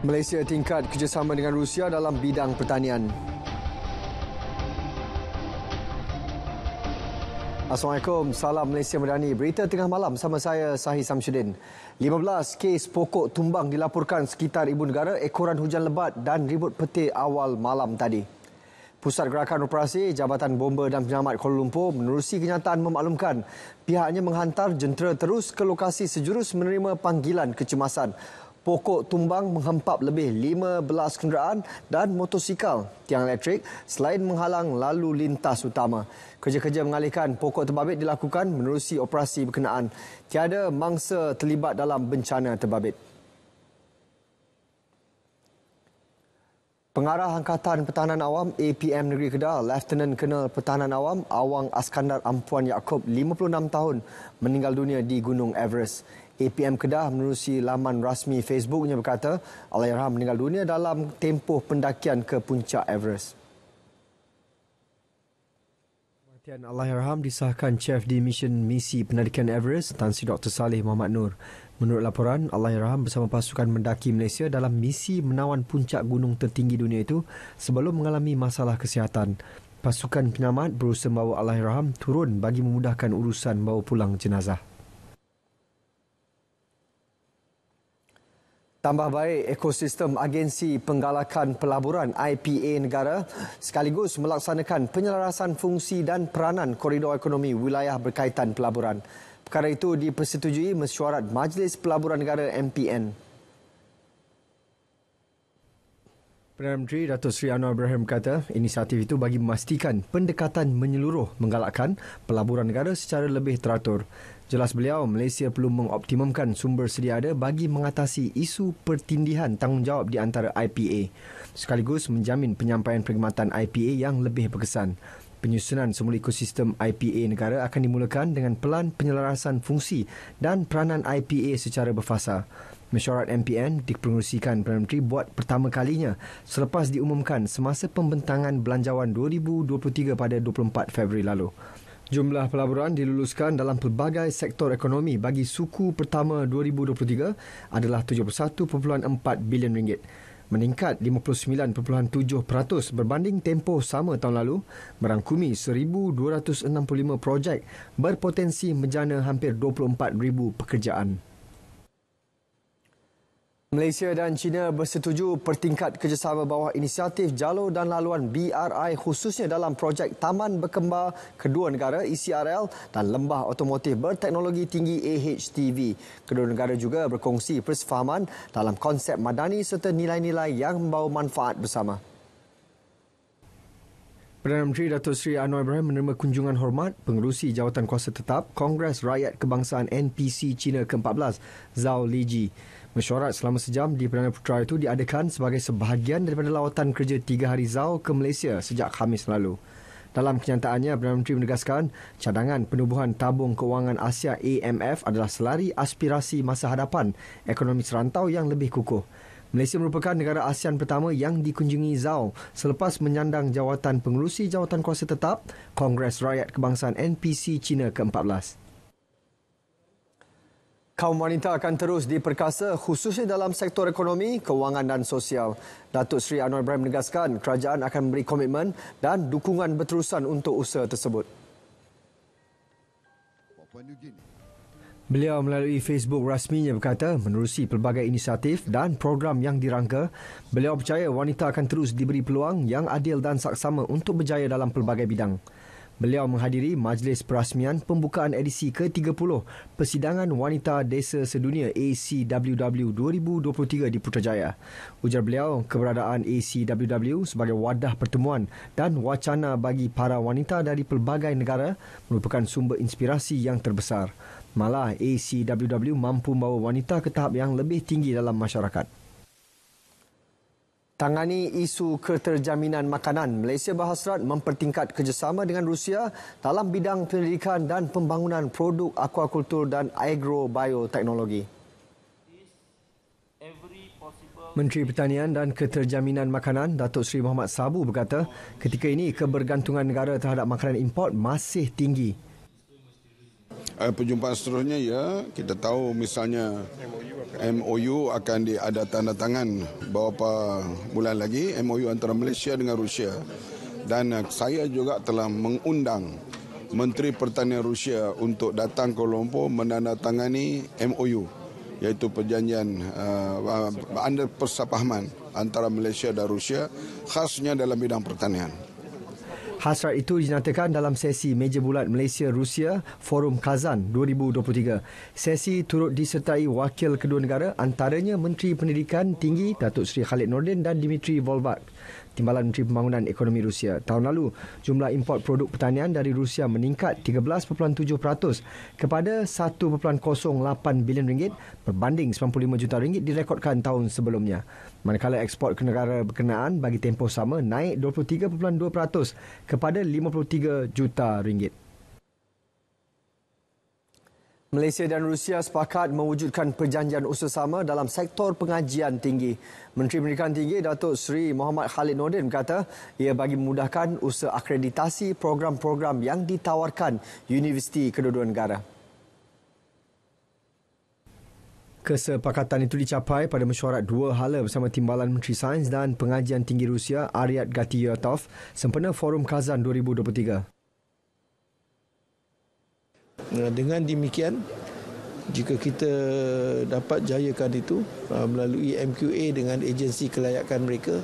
Malaysia tingkat kerjasama dengan Rusia dalam bidang pertanian. Assalamualaikum, salam Malaysia Merani. Berita tengah malam sama saya Sahih Samsudin. 15 kes pokok tumbang dilaporkan sekitar ibu negara ekoran hujan lebat dan ribut peti awal malam tadi. Pusat Gerakan Operasi Jabatan Bomba dan Penyelamat Kuala Lumpur menerusi kenyataan memaklumkan pihaknya menghantar jentera terus ke lokasi sejurus menerima panggilan kecemasan pokok tumbang menghempap lebih 15 kenderaan dan motosikal tiang elektrik selain menghalang lalu lintas utama. Kerja-kerja mengalihkan pokok terbabit dilakukan menerusi operasi berkenaan. Tiada mangsa terlibat dalam bencana terbabit. Pengarah Angkatan Pertahanan Awam APM Negeri Kedah, Lieutenant Colonel Pertahanan Awam Awang Askandar Ampuan Yaakob, 56 tahun, meninggal dunia di Gunung Everest. APM Kedah menerusi laman rasmi Facebooknya berkata Allahyarham meninggal dunia dalam tempoh pendakian ke puncak Everest. Kematian Allahyarham disahkan Chef di Mission Misi Pendakian Everest, Tan Sri Dr. Saleh Muhammad Nur. Menurut laporan, Allahyarham bersama pasukan mendaki Malaysia dalam misi menawan puncak gunung tertinggi dunia itu sebelum mengalami masalah kesihatan. Pasukan penyelamat berusaha membawa Allahyarham turun bagi memudahkan urusan bawa pulang jenazah. Tambah baik ekosistem agensi penggalakan pelaburan IPA negara sekaligus melaksanakan penyelarasan fungsi dan peranan koridor ekonomi wilayah berkaitan pelaburan. Perkara itu dipersetujui mesyuarat Majlis Pelaburan Negara MPN. Perdana Menteri Datuk Seri Anwar Ibrahim kata inisiatif itu bagi memastikan pendekatan menyeluruh menggalakkan pelaburan negara secara lebih teratur. Jelas beliau, Malaysia perlu mengoptimumkan sumber sedia ada bagi mengatasi isu pertindihan tanggungjawab di antara IPA sekaligus menjamin penyampaian perkhidmatan IPA yang lebih berkesan. Penyusunan semula ekosistem IPA negara akan dimulakan dengan pelan penyelarasan fungsi dan peranan IPA secara berfasa. Mesyuarat MPN dipengerusikan Perdana Menteri buat pertama kalinya selepas diumumkan semasa pembentangan Belanjawan 2023 pada 24 Februari lalu. Jumlah pelaburan diluluskan dalam pelbagai sektor ekonomi bagi suku pertama 2023 adalah 71.4 bilion ringgit, meningkat 59.7% berbanding tempoh sama tahun lalu, merangkumi 1265 projek berpotensi menjana hampir 24,000 pekerjaan. Malaysia dan China bersetuju pertingkat kerjasama bawah inisiatif jalur dan laluan BRI khususnya dalam projek Taman Berkembar Kedua Negara ECRL dan Lembah Otomotif Berteknologi Tinggi AHTV. Kedua negara juga berkongsi persefahaman dalam konsep madani serta nilai-nilai yang membawa manfaat bersama. Perdana Menteri Datuk Sri Anwar Ibrahim menerima kunjungan hormat pengerusi jawatan kuasa tetap Kongres Rakyat Kebangsaan NPC China ke-14, Zhao Liji. Mesyuarat selama sejam di Perdana Putra itu diadakan sebagai sebahagian daripada lawatan kerja tiga hari Zao ke Malaysia sejak Khamis lalu. Dalam kenyataannya, Perdana Menteri menegaskan cadangan penubuhan tabung keuangan Asia AMF adalah selari aspirasi masa hadapan ekonomi serantau yang lebih kukuh. Malaysia merupakan negara ASEAN pertama yang dikunjungi Zao selepas menyandang jawatan pengurusi jawatan kuasa tetap Kongres Rakyat Kebangsaan NPC China ke-14. Kaum wanita akan terus diperkasa khususnya dalam sektor ekonomi, kewangan dan sosial. Datuk Seri Anwar Ibrahim menegaskan kerajaan akan memberi komitmen dan dukungan berterusan untuk usaha tersebut. Beliau melalui Facebook rasminya berkata menerusi pelbagai inisiatif dan program yang dirangka, beliau percaya wanita akan terus diberi peluang yang adil dan saksama untuk berjaya dalam pelbagai bidang. Beliau menghadiri majlis perasmian pembukaan edisi ke-30 Persidangan Wanita Desa Sedunia ACWW 2023 di Putrajaya. Ujar beliau, keberadaan ACWW sebagai wadah pertemuan dan wacana bagi para wanita dari pelbagai negara merupakan sumber inspirasi yang terbesar. Malah ACWW mampu membawa wanita ke tahap yang lebih tinggi dalam masyarakat. Tangani isu keterjaminan makanan, Malaysia Berhasrat mempertingkat kerjasama dengan Rusia dalam bidang pendidikan dan pembangunan produk akuakultur dan agrobioteknologi. Menteri Pertanian dan Keterjaminan Makanan Datuk Seri Muhammad Sabu berkata, ketika ini kebergantungan negara terhadap makanan import masih tinggi uh, perjumpaan seterusnya ya kita tahu misalnya MOU akan ada tanda tangan beberapa bulan lagi MOU antara Malaysia dengan Rusia dan uh, saya juga telah mengundang Menteri Pertanian Rusia untuk datang ke Lumpur menandatangani MOU iaitu perjanjian uh, under persepahaman antara Malaysia dan Rusia khasnya dalam bidang pertanian. Hasrat itu dinyatakan dalam sesi Meja Bulat Malaysia-Rusia Forum Kazan 2023. Sesi turut disertai wakil kedua negara antaranya Menteri Pendidikan Tinggi Datuk Seri Khalid Nordin dan Dimitri Volbat. Timbalan Menteri Pembangunan Ekonomi Rusia. Tahun lalu, jumlah import produk pertanian dari Rusia meningkat 13.7% kepada 1.08 bilion ringgit berbanding 95 juta ringgit direkodkan tahun sebelumnya. Manakala eksport ke negara berkenaan bagi tempoh sama naik 23.2% kepada 53 juta ringgit. Malaysia dan Rusia sepakat mewujudkan perjanjian sama dalam sektor pengajian tinggi. Menteri Pendidikan Tinggi Datuk Seri Muhammad Khalid Nordin berkata ia bagi memudahkan usaha akreditasi program-program yang ditawarkan universiti kedua-dua negara. Kesepakatan itu dicapai pada mesyuarat dua hala bersama Timbalan Menteri Sains dan Pengajian Tinggi Rusia Aryat Gatiyatov sempena Forum Kazan 2023 dengan demikian jika kita dapat jayakan itu ah, melalui MQA dengan agensi kelayakan mereka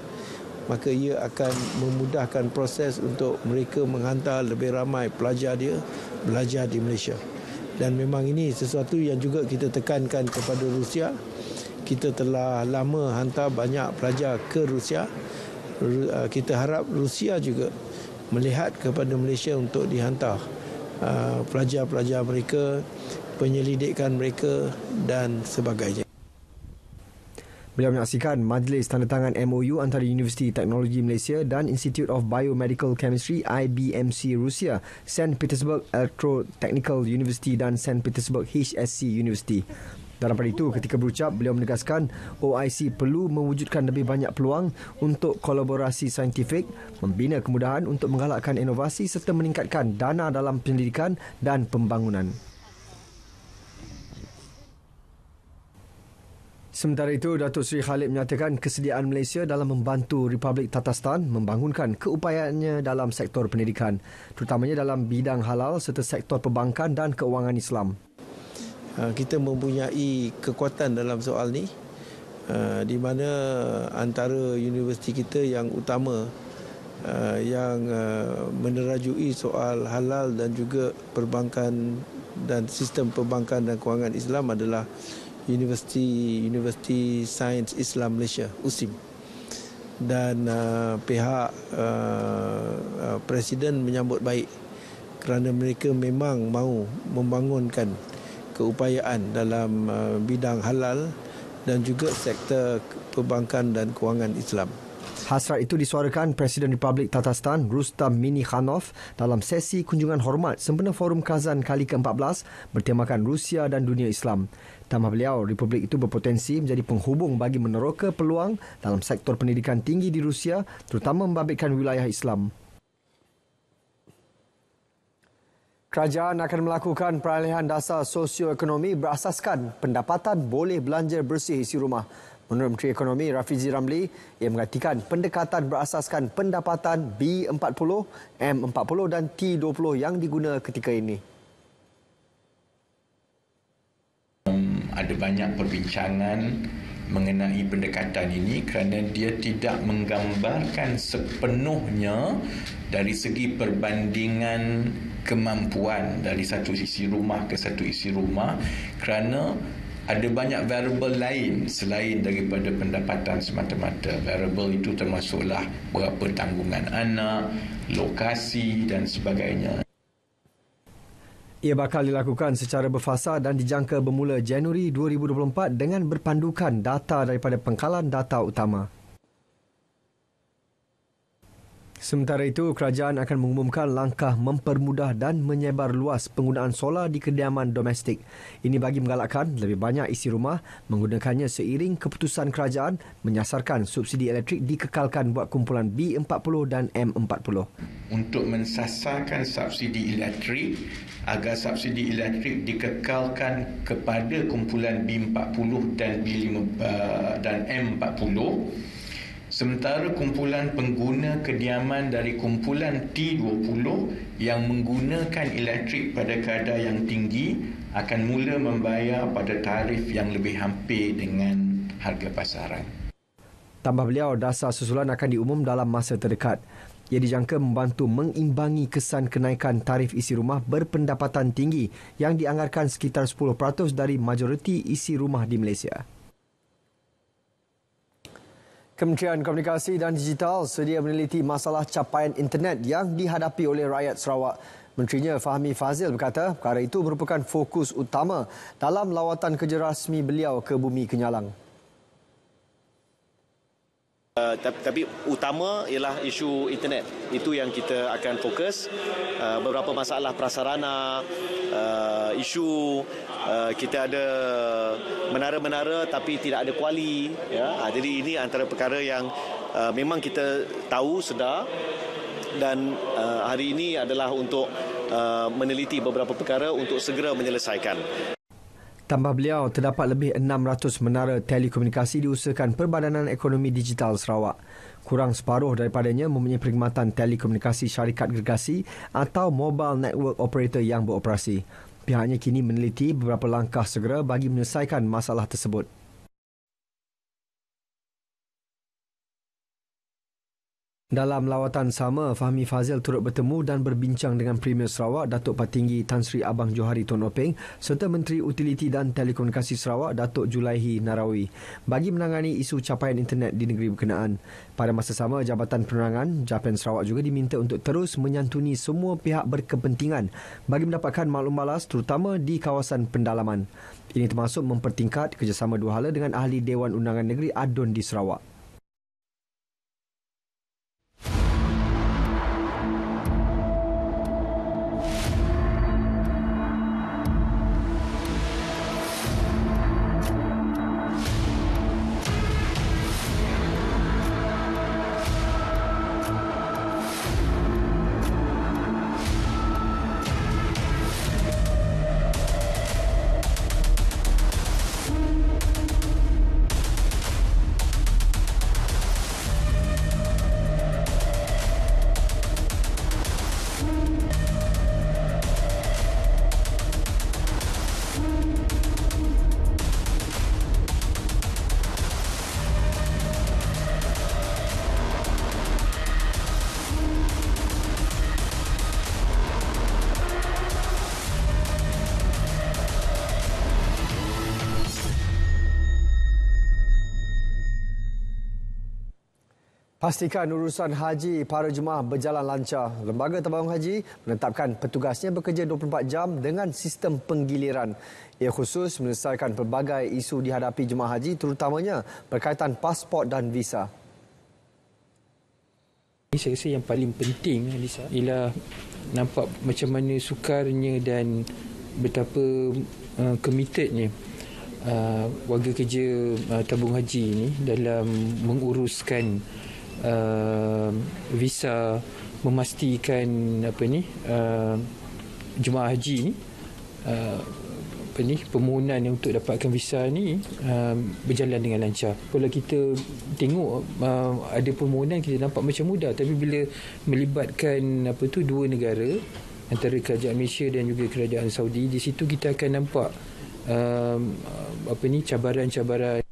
maka ia akan memudahkan proses untuk mereka menghantar lebih ramai pelajar dia belajar di Malaysia dan memang ini sesuatu yang juga kita tekankan kepada Rusia kita telah lama hantar banyak pelajar ke Rusia ah, kita harap Rusia juga melihat kepada Malaysia untuk dihantar Uh, pelajar-pelajar mereka, penyelidikan mereka dan sebagainya. Beliau menyaksikan majlis tanda tangan MOU antara Universiti Teknologi Malaysia dan Institute of Biomedical Chemistry IBMC Rusia, St. Petersburg Electrotechnical University dan St. Petersburg HSC University. Dalam pada itu, ketika berucap, beliau menegaskan OIC perlu mewujudkan lebih banyak peluang untuk kolaborasi saintifik, membina kemudahan untuk menggalakkan inovasi serta meningkatkan dana dalam pendidikan dan pembangunan. Sementara itu, Datuk Seri Khalid menyatakan kesediaan Malaysia dalam membantu Republik Tatarstan membangunkan keupayaannya dalam sektor pendidikan, terutamanya dalam bidang halal serta sektor perbankan dan keuangan Islam. Ah, kita mempunyai kekuatan dalam soal ni ah, di mana antara universiti kita yang utama ah, yang menerajui soal halal dan juga perbankan dan sistem perbankan dan kewangan Islam adalah Universiti Universiti Sains Islam Malaysia USIM dan uh, pihak uh, uh, presiden menyambut baik kerana mereka memang mahu membangunkan keupayaan dalam uh, bidang halal dan juga sektor perbankan dan kewangan Islam. Hasrat itu disuarakan Presiden Republik Tatarstan Rustam Minikhanov dalam sesi kunjungan hormat sempena Forum Kazan kali ke-14 bertemakan Rusia dan Dunia Islam. Tambah beliau, Republik itu berpotensi menjadi penghubung bagi meneroka peluang dalam sektor pendidikan tinggi di Rusia terutama membabitkan wilayah Islam. Kerajaan akan melakukan peralihan dasar sosioekonomi berasaskan pendapatan boleh belanja bersih isi rumah. Menurut Menteri Ekonomi Rafizi Ramli, ia mengatakan pendekatan berasaskan pendapatan B40, M40 dan T20 yang diguna ketika ini. Um, ada banyak perbincangan mengenai pendekatan ini kerana dia tidak menggambarkan sepenuhnya dari segi perbandingan kemampuan dari satu isi rumah ke satu isi rumah kerana ada banyak variable lain selain daripada pendapatan semata-mata. Variable itu termasuklah berapa tanggungan anak, lokasi dan sebagainya. Ia bakal dilakukan secara berfasa dan dijangka bermula Januari 2024 dengan berpandukan data daripada pengkalan data utama. Sementara itu, kerajaan akan mengumumkan langkah mempermudah dan menyebar luas penggunaan solar di kediaman domestik. Ini bagi menggalakkan lebih banyak isi rumah menggunakannya seiring keputusan kerajaan menyasarkan subsidi elektrik dikekalkan buat kumpulan B40 dan M40. Untuk mensasarkan subsidi elektrik agar subsidi elektrik dikekalkan kepada kumpulan B40 dan B5 eh, dan M40 sementara kumpulan pengguna kediaman dari kumpulan T20 yang menggunakan elektrik pada kadar yang tinggi akan mula membayar pada tarif yang lebih hampir dengan harga pasaran. Tambah beliau, dasar susulan akan diumum dalam masa terdekat. Ia dijangka membantu mengimbangi kesan kenaikan tarif isi rumah berpendapatan tinggi yang dianggarkan sekitar 10% dari majoriti isi rumah di Malaysia. Kementerian Komunikasi dan Digital sedia meneliti masalah capaian internet yang dihadapi oleh rakyat Sarawak. Menterinya Fahmi Fazil berkata perkara itu merupakan fokus utama dalam lawatan kerja rasmi beliau ke Bumi Kenyalang. Uh, tapi, tapi utama ialah isu internet itu yang kita akan fokus uh, beberapa masalah prasarana uh, isu uh, kita ada menara-menara tapi tidak ada kuali ya uh, jadi ini antara perkara yang uh, memang kita tahu sedar dan uh, hari ini adalah untuk uh, meneliti beberapa perkara untuk segera menyelesaikan Tambah beliau, terdapat lebih 600 menara telekomunikasi diusahakan perbadanan ekonomi digital Sarawak. Kurang separuh daripadanya mempunyai perkhidmatan telekomunikasi syarikat gergasi atau mobile network operator yang beroperasi. Pihaknya kini meneliti beberapa langkah segera bagi menyelesaikan masalah tersebut. Dalam lawatan sama, Fahmi Fazil turut bertemu dan berbincang dengan Premier Sarawak Datuk Patinggi Tan Sri Abang Johari Tun Openg serta Menteri Utiliti dan Telekomunikasi Sarawak Datuk Julaihi Narawi bagi menangani isu capaian internet di negeri berkenaan. Pada masa sama, Jabatan Penerangan Japan Sarawak juga diminta untuk terus menyantuni semua pihak berkepentingan bagi mendapatkan maklum balas terutama di kawasan pendalaman. Ini termasuk mempertingkat kerjasama dua hala dengan Ahli Dewan Undangan Negeri ADUN di Sarawak. Pastikan urusan haji para jemaah berjalan lancar. Lembaga Tabung Haji menetapkan petugasnya bekerja 24 jam dengan sistem penggiliran. Ia khusus menyelesaikan pelbagai isu dihadapi jemaah haji terutamanya berkaitan pasport dan visa. Ini saya rasa yang paling penting Lisa, ialah nampak macam mana sukarnya dan betapa uh, committednya uh, warga kerja uh, tabung haji ini dalam menguruskan uh, visa memastikan apa ni uh, jemaah haji ni uh, apa ni permohonan untuk dapatkan visa ni uh, berjalan dengan lancar. Kalau kita tengok uh, ada permohonan kita nampak macam mudah tapi bila melibatkan apa tu dua negara antara kerajaan Malaysia dan juga kerajaan Saudi di situ kita akan nampak uh, apa ni cabaran-cabaran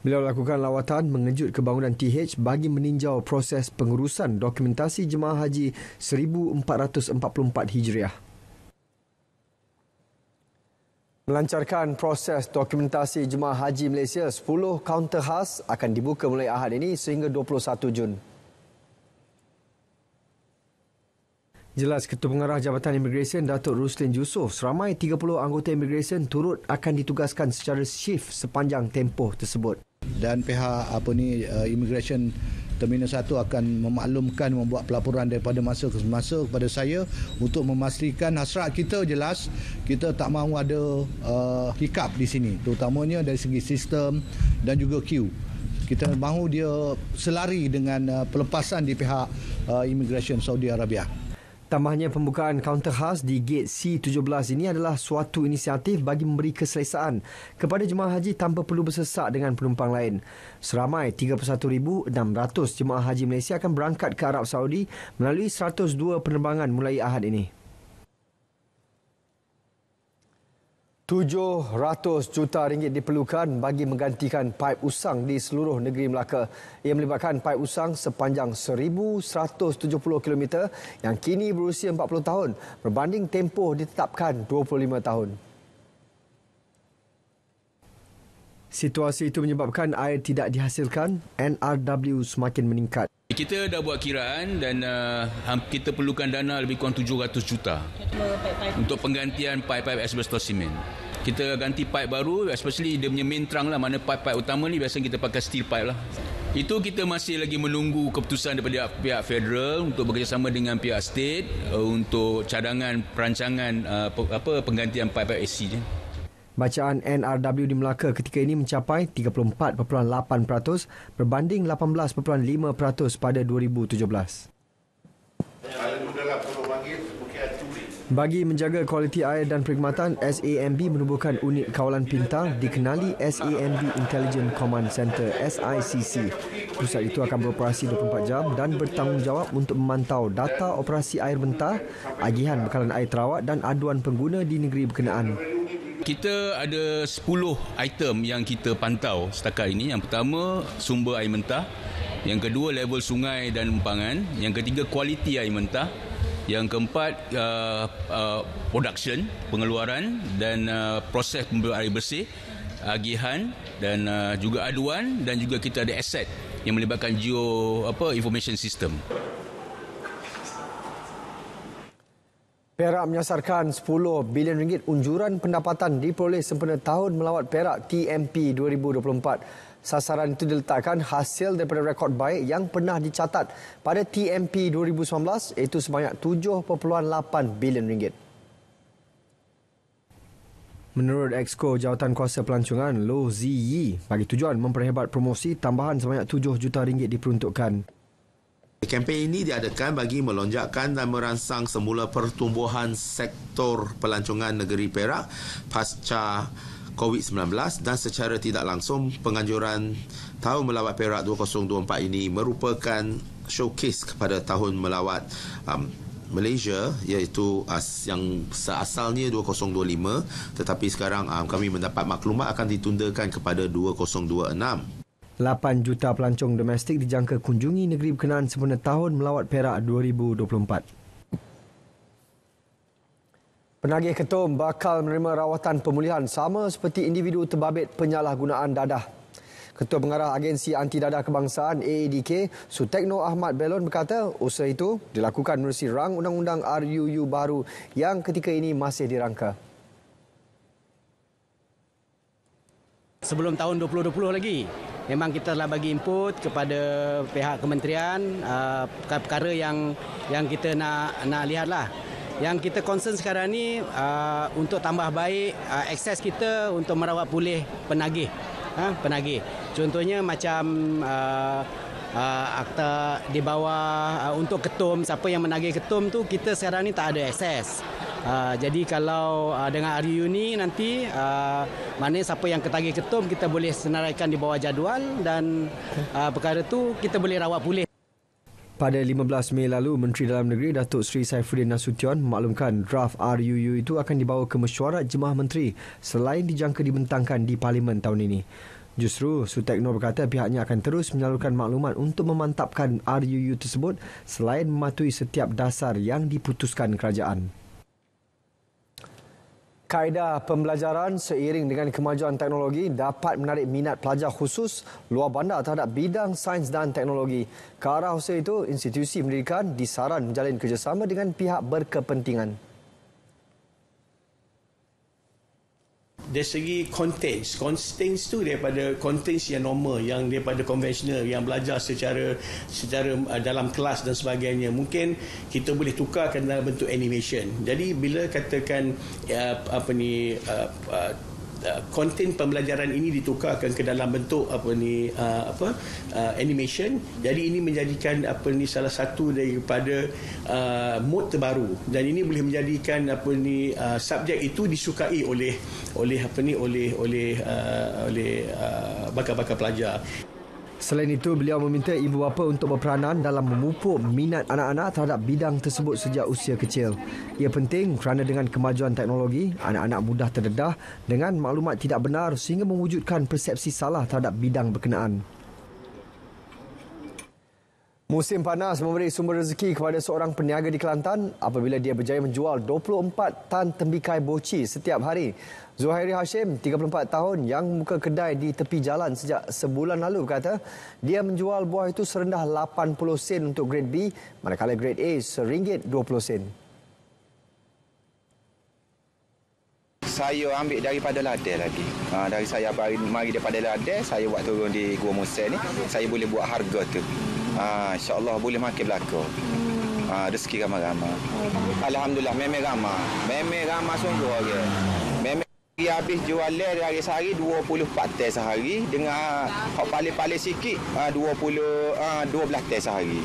Beliau lakukan lawatan mengejut kebangunan TH bagi meninjau proses pengurusan dokumentasi jemaah haji 1444 Hijriah. Melancarkan proses dokumentasi jemaah haji Malaysia 10 kaunter khas akan dibuka mulai Ahad ini sehingga 21 Jun. Jelas Ketua Pengarah Jabatan imigresen Datuk Ruslin Yusof, seramai 30 anggota imigresen turut akan ditugaskan secara shift sepanjang tempoh tersebut dan pihak apa ni eh, immigration Terminal Satu akan memaklumkan membuat pelaporan daripada masa ke masa kepada saya untuk memastikan hasrat kita jelas kita tak mahu ada uh, hiccup di sini terutamanya dari segi sistem dan juga queue kita mahu dia selari dengan uh, pelepasan di pihak uh, immigration Saudi Arabia Tambahnya pembukaan kaunter khas di gate C17 ini adalah suatu inisiatif bagi memberi keselesaan kepada jemaah haji tanpa perlu bersesak dengan penumpang lain. Seramai 31,600 jemaah haji Malaysia akan berangkat ke Arab Saudi melalui 102 penerbangan mulai ahad ini. 700 juta ringgit diperlukan bagi menggantikan paip usang di seluruh negeri Melaka. Ia melibatkan paip usang sepanjang 1170 km yang kini berusia 40 tahun berbanding tempoh ditetapkan 25 tahun. Situasi itu menyebabkan air tidak dihasilkan, NRW semakin meningkat kita dah buat kiraan dan uh, kita perlukan dana lebih kurang 700 juta untuk penggantian pipe-pipe asbestos simen. Kita ganti pipe baru especially dia punya main trunk lah mana pipe-pipe utama ni biasanya kita pakai steel pipe lah. Itu kita masih lagi menunggu keputusan daripada pihak federal untuk bekerjasama dengan pihak state uh, untuk cadangan perancangan uh, apa penggantian pipe-pipe AC je. Bacaan NRW di Melaka ketika ini mencapai 34.8% berbanding 18.5% pada 2017. Bagi menjaga kualiti air dan perkhidmatan, SAMB menubuhkan unit kawalan pintar dikenali SAMB Intelligent Command Center SICC. Pusat itu akan beroperasi 24 jam dan bertanggungjawab untuk memantau data operasi air mentah, agihan bekalan air terawat dan aduan pengguna di negeri berkenaan. Kita ada 10 item yang kita pantau setakat ini. Yang pertama, sumber air mentah. Yang kedua, level sungai dan umpangan. Yang ketiga, kualiti air mentah. Yang keempat, uh, uh, production, pengeluaran dan uh, proses pembelian air bersih, agihan dan uh, juga aduan dan juga kita ada aset yang melibatkan geo apa information system. Perak menyasarkan 10 bilion ringgit unjuran pendapatan diperoleh sempena tahun melawat Perak TMP 2024. Sasaran itu diletakkan hasil daripada rekod baik yang pernah dicatat pada TMP 2019 iaitu sebanyak 7.8 bilion ringgit. Menurut Exco Jawatan Kuasa Pelancongan Lo Zi Yi, bagi tujuan memperhebat promosi tambahan sebanyak 7 juta ringgit diperuntukkan. Kempen ini diadakan bagi melonjakkan dan merangsang semula pertumbuhan sektor pelancongan negeri Perak pasca COVID-19 dan secara tidak langsung penganjuran Tahun Melawat Perak 2024 ini merupakan showcase kepada Tahun Melawat um, Malaysia iaitu as, uh, yang seasalnya 2025 tetapi sekarang um, kami mendapat maklumat akan ditundakan kepada 2026. 8 juta pelancong domestik dijangka kunjungi negeri berkenaan sempena tahun melawat Perak 2024. Penagih ketum bakal menerima rawatan pemulihan sama seperti individu terbabit penyalahgunaan dadah. Ketua Pengarah Agensi Anti Dadah Kebangsaan AADK, Sutekno Ahmad Belon berkata usaha itu dilakukan menerusi rang undang-undang RUU baru yang ketika ini masih dirangka. Sebelum tahun 2020 lagi, memang kita telah bagi input kepada pihak kementerian uh, perkara yang yang kita nak nak lihatlah. Yang kita concern sekarang ni uh, untuk tambah baik uh, akses kita untuk merawat pulih penagih. Ha, penagih. Contohnya macam uh, uh, akta di bawah uh, untuk ketum, siapa yang menagih ketum tu kita sekarang ni tak ada akses. Ah, jadi kalau uh, dengan hari ni nanti uh, ah, mana siapa yang ketagih ketum kita boleh senaraikan di bawah jadual dan uh, perkara tu kita boleh rawat pulih. Pada 15 Mei lalu, Menteri Dalam Negeri Datuk Seri Saifuddin Nasution maklumkan draft RUU itu akan dibawa ke mesyuarat jemaah menteri selain dijangka dibentangkan di Parlimen tahun ini. Justru, Sutekno berkata pihaknya akan terus menyalurkan maklumat untuk memantapkan RUU tersebut selain mematuhi setiap dasar yang diputuskan kerajaan. Kaedah pembelajaran seiring dengan kemajuan teknologi dapat menarik minat pelajar khusus luar bandar terhadap bidang sains dan teknologi. Ke arah usaha itu, institusi pendidikan disaran menjalin kerjasama dengan pihak berkepentingan. dari segi contents contents tu daripada contents yang normal yang daripada conventional yang belajar secara secara uh, dalam kelas dan sebagainya mungkin kita boleh tukarkan dalam bentuk animation jadi bila katakan uh, apa ni uh, konten uh, pembelajaran ini ditukarkan ke dalam bentuk apa ni uh, apa uh, animation jadi ini menjadikan apa ni salah satu daripada uh, terbaru dan ini boleh menjadikan apa ni subjek itu disukai oleh oleh apa ni oleh oleh oleh bakal-bakal pelajar Selain itu, beliau meminta ibu bapa untuk berperanan dalam memupuk minat anak-anak terhadap bidang tersebut sejak usia kecil. Ia penting kerana dengan kemajuan teknologi, anak-anak mudah terdedah dengan maklumat tidak benar sehingga mewujudkan persepsi salah terhadap bidang berkenaan. Musim panas memberi sumber rezeki kepada seorang peniaga di Kelantan apabila dia berjaya menjual 24 tan tembikai boci setiap hari. Zuhairi Hashim, 34 tahun yang buka kedai di tepi jalan sejak sebulan lalu kata dia menjual buah itu serendah 80 sen untuk grade B manakala grade A seringgit 20 sen. saya ambil daripada ladang lagi. Ha, dari saya mari, mari daripada ladang, saya buat turun di Gua Musen ni, saya boleh buat harga tu. Ah, insya Allah boleh makin belakang. Hmm. Ah, rezeki ramai-ramai. Alhamdulillah, memang ramai. Memang ramai sungguh orang. Okay. Memang habis jual dari hari sehari 24 tes sehari dengan hak ah, paling-paling sikit 20 uh, 12 tes sehari.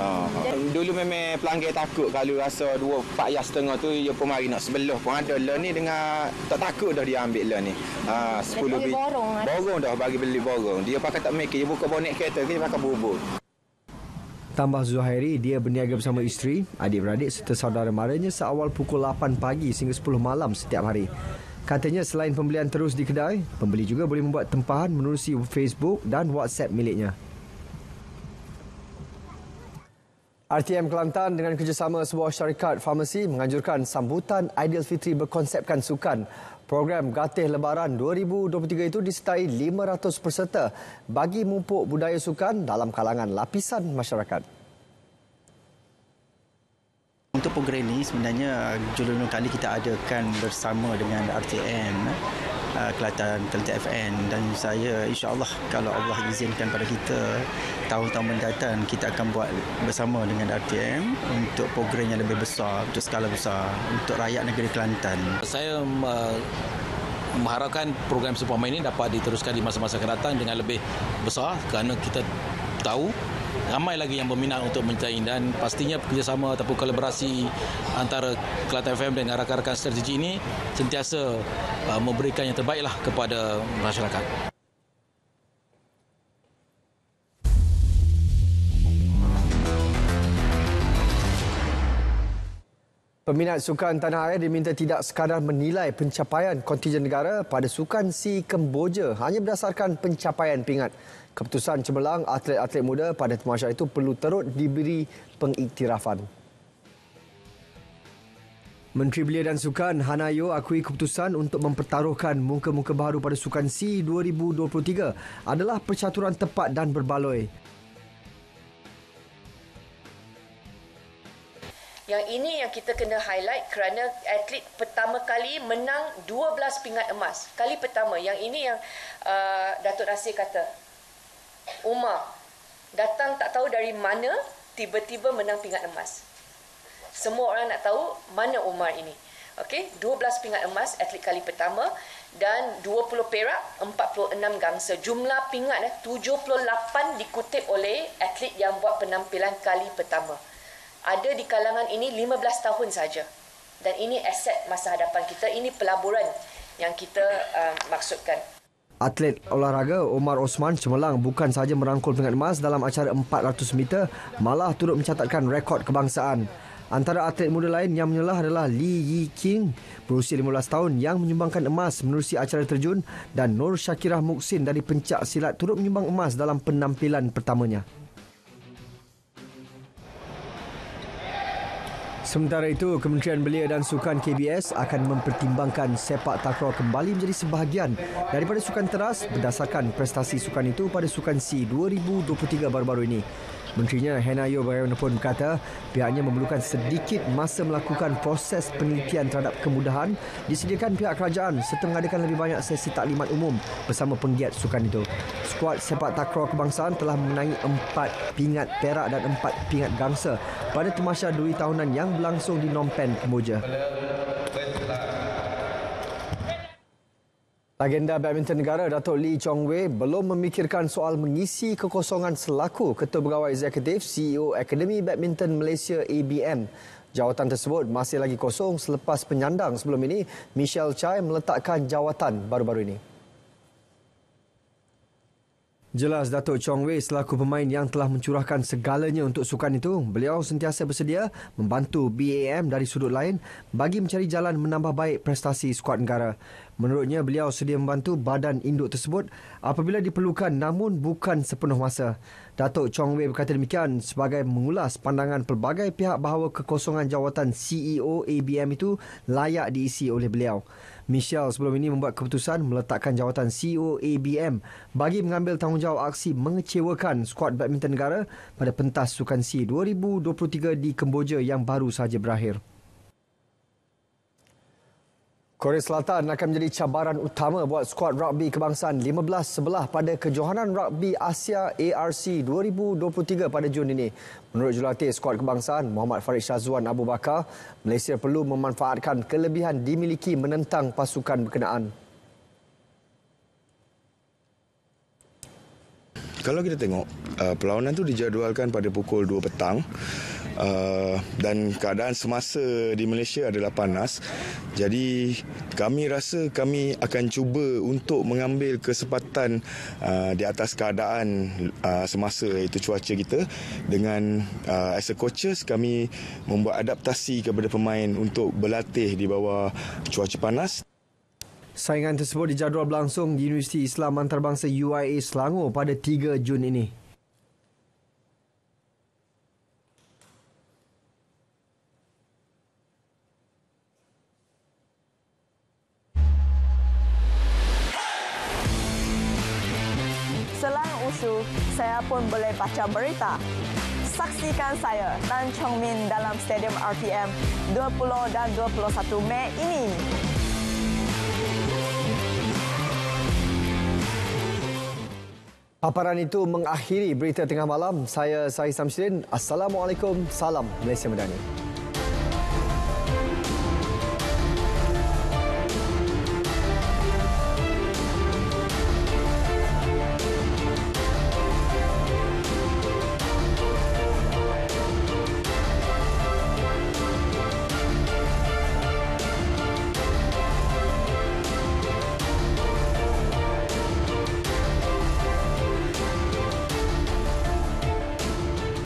Hmm. Ah, dulu memang pelanggan takut kalau rasa dua pak yang setengah tu dia pun mari nak sebelah pun ada lah ni dengan tak takut dah dia ambil lah ni. Ah, sepuluh bi- borong, borong dah bagi beli borong. Dia pakai tak mikir dia buka bonet kereta dia pakai bubur. Tambah Zuhairi, dia berniaga bersama isteri, adik-beradik serta saudara maranya seawal pukul 8 pagi sehingga 10 malam setiap hari. Katanya selain pembelian terus di kedai, pembeli juga boleh membuat tempahan menerusi Facebook dan WhatsApp miliknya. RTM Kelantan dengan kerjasama sebuah syarikat farmasi menganjurkan sambutan Aidilfitri berkonsepkan sukan Program Gatih Lebaran 2023 itu disertai 500 peserta bagi mumpuk budaya sukan dalam kalangan lapisan masyarakat. Untuk program ini sebenarnya jurulatih kali kita adakan bersama dengan RTM Ah, Kelantan Kelantan FN dan saya insyaAllah kalau Allah izinkan pada kita tahun-tahun mendatang kita akan buat bersama dengan RTM untuk program yang lebih besar untuk skala besar untuk rakyat negeri Kelantan saya uh mengharapkan program seperti ini dapat diteruskan di masa-masa akan datang dengan lebih besar kerana kita tahu ramai lagi yang berminat untuk mencari dan pastinya kerjasama atau kolaborasi antara Kelantan FM dengan rakan-rakan strategi ini sentiasa uh, memberikan yang terbaiklah kepada masyarakat. Peminat sukan tanah air diminta tidak sekadar menilai pencapaian kontijen negara pada sukan si Kemboja hanya berdasarkan pencapaian pingat keputusan cemerlang atlet-atlet muda pada temuasyarat itu perlu terus diberi pengiktirafan. Menteri Belia dan Sukan Hanayo akui keputusan untuk mempertaruhkan muka-muka baru pada Sukan C 2023 adalah percaturan tepat dan berbaloi. Yang ini yang kita kena highlight kerana atlet pertama kali menang 12 pingat emas. Kali pertama. Yang ini yang uh, Datuk Nasir kata. Umar datang tak tahu dari mana tiba-tiba menang pingat emas. Semua orang nak tahu mana Umar ini. Okey, 12 pingat emas atlet kali pertama dan 20 perak, 46 gangsa. Jumlah pingat eh 78 dikutip oleh atlet yang buat penampilan kali pertama. Ada di kalangan ini 15 tahun saja. Dan ini aset masa hadapan kita, ini pelaburan yang kita uh, maksudkan. Atlet olahraga Omar Osman Cemelang bukan sahaja merangkul pingat emas dalam acara 400 meter malah turut mencatatkan rekod kebangsaan. Antara atlet muda lain yang menyelah adalah Lee Yi King berusia 15 tahun yang menyumbangkan emas menerusi acara terjun dan Nur Syakirah Muksin dari pencak silat turut menyumbang emas dalam penampilan pertamanya. Sementara itu, Kementerian Belia dan Sukan KBS akan mempertimbangkan sepak takraw kembali menjadi sebahagian daripada sukan teras berdasarkan prestasi sukan itu pada Sukan C 2023 baru-baru ini. Menterinya Henayo pun berkata pihaknya memerlukan sedikit masa melakukan proses penelitian terhadap kemudahan disediakan pihak kerajaan serta mengadakan lebih banyak sesi taklimat umum bersama penggiat sukan itu. Skuad sepak takraw kebangsaan telah menangi empat pingat perak dan empat pingat gangsa pada temasya duri tahunan yang berlangsung di Nompen, Kemboja. Agenda badminton negara Datuk Lee Chong Wei belum memikirkan soal mengisi kekosongan selaku Ketua Pegawai Eksekutif CEO Akademi Badminton Malaysia ABM. Jawatan tersebut masih lagi kosong selepas penyandang sebelum ini Michelle Chai meletakkan jawatan baru-baru ini. Jelas Datuk Chong Wei selaku pemain yang telah mencurahkan segalanya untuk sukan itu, beliau sentiasa bersedia membantu BAM dari sudut lain bagi mencari jalan menambah baik prestasi skuad negara. Menurutnya beliau sedia membantu badan induk tersebut apabila diperlukan namun bukan sepenuh masa. Datuk Chong Wei berkata demikian sebagai mengulas pandangan pelbagai pihak bahawa kekosongan jawatan CEO ABM itu layak diisi oleh beliau. Michelle sebelum ini membuat keputusan meletakkan jawatan CEO ABM bagi mengambil tanggungjawab aksi mengecewakan skuad badminton negara pada pentas Sukan SEA 2023 di Kemboja yang baru sahaja berakhir. Korea Selatan akan menjadi cabaran utama buat skuad rugby kebangsaan 15 sebelah pada Kejohanan Rugby Asia ARC 2023 pada Jun ini. Menurut jurulatih skuad kebangsaan Muhammad Farid Shazwan Abu Bakar, Malaysia perlu memanfaatkan kelebihan dimiliki menentang pasukan berkenaan. Kalau kita tengok, uh, perlawanan itu dijadualkan pada pukul 2 petang uh, dan keadaan semasa di Malaysia adalah panas jadi kami rasa kami akan cuba untuk mengambil kesempatan uh, di atas keadaan uh, semasa iaitu cuaca kita dengan uh, as a coaches kami membuat adaptasi kepada pemain untuk berlatih di bawah cuaca panas Saingan tersebut dijadual berlangsung di Universiti Islam Antarabangsa UIA Selangor pada 3 Jun ini. Selang USU, saya pun boleh baca berita. Saksikan saya dan Chong Min dalam Stadium RPM 20 dan 21 Mei ini. Paparan itu mengakhiri berita tengah malam. Saya Sahih Samsirin. Assalamualaikum. Salam Malaysia Medani.